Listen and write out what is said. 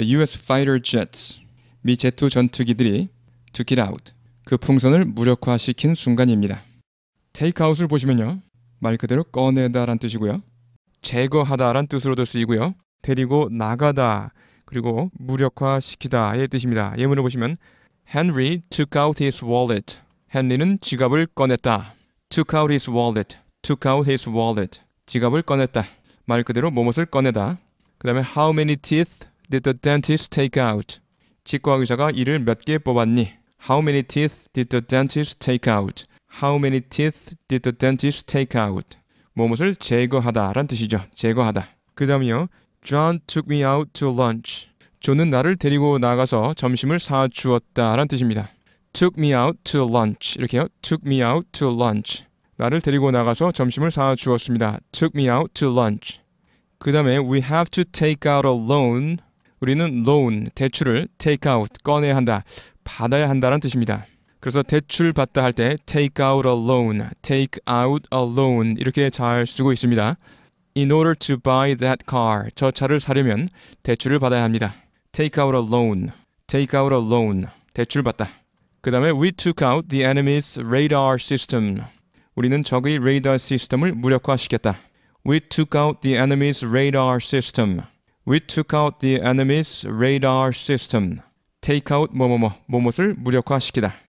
The U.S. Fighter Jets, 미 제트 전투기들이 took it out, 그 풍선을 무력화시킨 순간입니다. take out을 보시면요. 말 그대로 꺼내다란 뜻이고요. 제거하다란 뜻으로도 쓰이고요. 데리고 나가다, 그리고 무력화시키다의 뜻입니다. 예문을 보시면 Henry took out his wallet. 헨리는 지갑을 꺼냈다. took out his wallet. took out his wallet. 지갑을 꺼냈다. 말 그대로 무엇을 꺼내다. 그 다음에 how many teeth Did the dentist take out? 치과 의사가 이를 몇 개 뽑았니? How many teeth did the dentist take out? How many teeth did the dentist take out? 뭐뭇을 제거하다 란 뜻이죠. 제거하다. 그 다음이요. John took me out to lunch. 존은 나를 데리고 나가서 점심을 사주었다 란 뜻입니다. took me out to lunch 이렇게요. took me out to lunch 나를 데리고 나가서 점심을 사주었습니다. took me out to lunch 그 다음에 we have to take out a loan 우리는 loan, 대출을 take out, 꺼내야 한다, 받아야 한다는 뜻입니다. 그래서 대출 받다 할 때 take out a loan, take out a loan 이렇게 잘 쓰고 있습니다. In order to buy that car, 저 차를 사려면 대출을 받아야 합니다. take out a loan, take out a loan, 대출 받다. 그 다음에 we took out the enemy's radar system. 우리는 적의 레이더 시스템을 무력화시켰다. We took out the enemy's radar system. We took out the enemy's radar system. take out 뭐뭐뭐 뭐뭇을 무력화시키다.